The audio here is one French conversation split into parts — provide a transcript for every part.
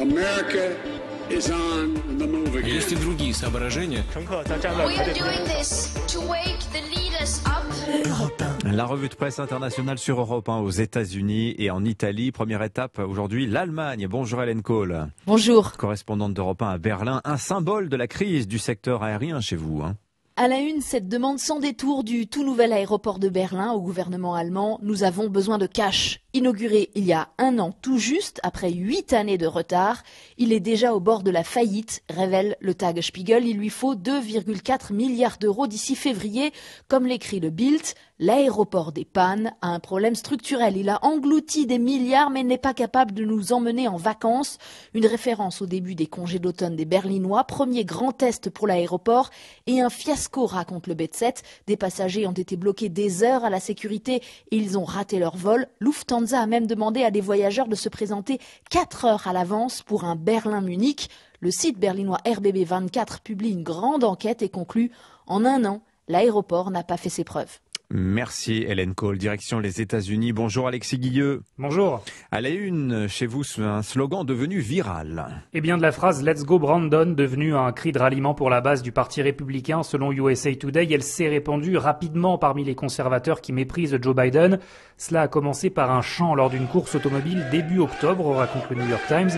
La revue de presse internationale sur Europe, aux États-Unis et en Italie. Première étape aujourd'hui, l'Allemagne. Bonjour Hélène Kohl. Bonjour. Correspondante d'Europe 1 à Berlin. Un symbole de la crise du secteur aérien chez vous. Hein. À la une, cette demande sans détour du tout nouvel aéroport de Berlin au gouvernement allemand. Nous avons besoin de cash. Inauguré il y a un an tout juste, après huit années de retard, il est déjà au bord de la faillite, révèle le Tag Spiegel. Il lui faut 2,4 milliards d'euros d'ici février. Comme l'écrit le Bild, l'aéroport des Pannes a un problème structurel. Il a englouti des milliards mais n'est pas capable de nous emmener en vacances. Une référence au début des congés d'automne des Berlinois, premier grand test pour l'aéroport et un fiasco, raconte le b 7 Des passagers ont été bloqués des heures à la sécurité et ils ont raté leur vol. Lufthansa Lufthansa a même demandé à des voyageurs de se présenter quatre heures à l'avance pour un Berlin-Munich. Le site berlinois RBB24 publie une grande enquête et conclut En un an, l'aéroport n'a pas fait ses preuves. Merci Hélène Cole, direction les États-Unis. Bonjour Alexis Guilleux. Bonjour. À la une, chez vous, un slogan devenu viral. Eh bien, de la phrase Let's go Brandon, devenue un cri de ralliement pour la base du Parti républicain, selon USA Today, elle s'est répandue rapidement parmi les conservateurs qui méprisent Joe Biden. Cela a commencé par un chant lors d'une course automobile début octobre, raconte le New York Times.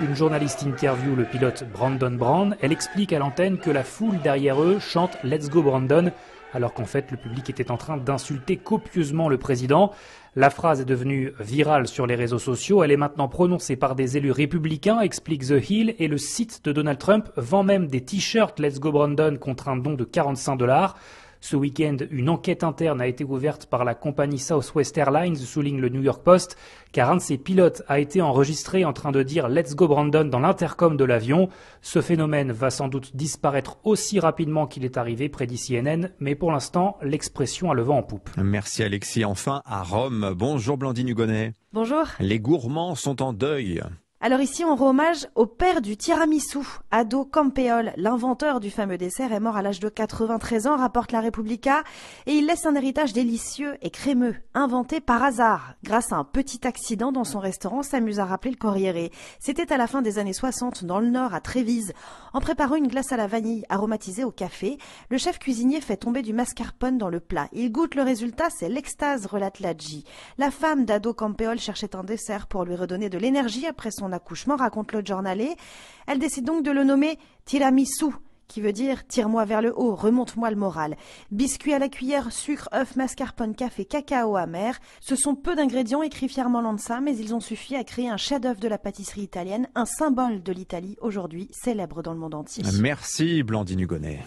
Une journaliste interview le pilote Brandon Brown. Elle explique à l'antenne que la foule derrière eux chante Let's Go Brandon, alors qu'en fait le public était en train d'insulter copieusement le président. La phrase est devenue virale sur les réseaux sociaux, elle est maintenant prononcée par des élus républicains, explique The Hill, et le site de Donald Trump vend même des t-shirts Let's Go Brandon contre un don de 45 dollars. Ce week-end, une enquête interne a été ouverte par la compagnie Southwest Airlines, souligne le New York Post, car un de ses pilotes a été enregistré en train de dire Let's go Brandon dans l'intercom de l'avion. Ce phénomène va sans doute disparaître aussi rapidement qu'il est arrivé, près CNN, mais pour l'instant, l'expression a le vent en poupe. Merci Alexis. Enfin, à Rome. Bonjour Blandine Hugonnet. Bonjour. Les gourmands sont en deuil. Alors ici, on rend hommage au père du tiramisu, Ado Campeol, l'inventeur du fameux dessert, est mort à l'âge de 93 ans, rapporte la Repubblica, et il laisse un héritage délicieux et crémeux, inventé par hasard. Grâce à un petit accident dans son restaurant, s'amuse à rappeler le Corriere. C'était à la fin des années 60, dans le Nord, à Trévise. En préparant une glace à la vanille aromatisée au café, le chef cuisinier fait tomber du mascarpone dans le plat. Il goûte le résultat, c'est l'extase, relate G. La femme d'Ado Campeol cherchait un dessert pour lui redonner de l'énergie après son accouchement, raconte l'autre journalée. Elle décide donc de le nommer tiramisu qui veut dire tire-moi vers le haut, remonte-moi le moral. Biscuit à la cuillère, sucre, œufs, mascarpone, café, cacao amer. Ce sont peu d'ingrédients, écrit fièrement Lanza, mais ils ont suffi à créer un chef-d'œuvre de la pâtisserie italienne, un symbole de l'Italie aujourd'hui, célèbre dans le monde entier. Merci Blandine Hugonnet.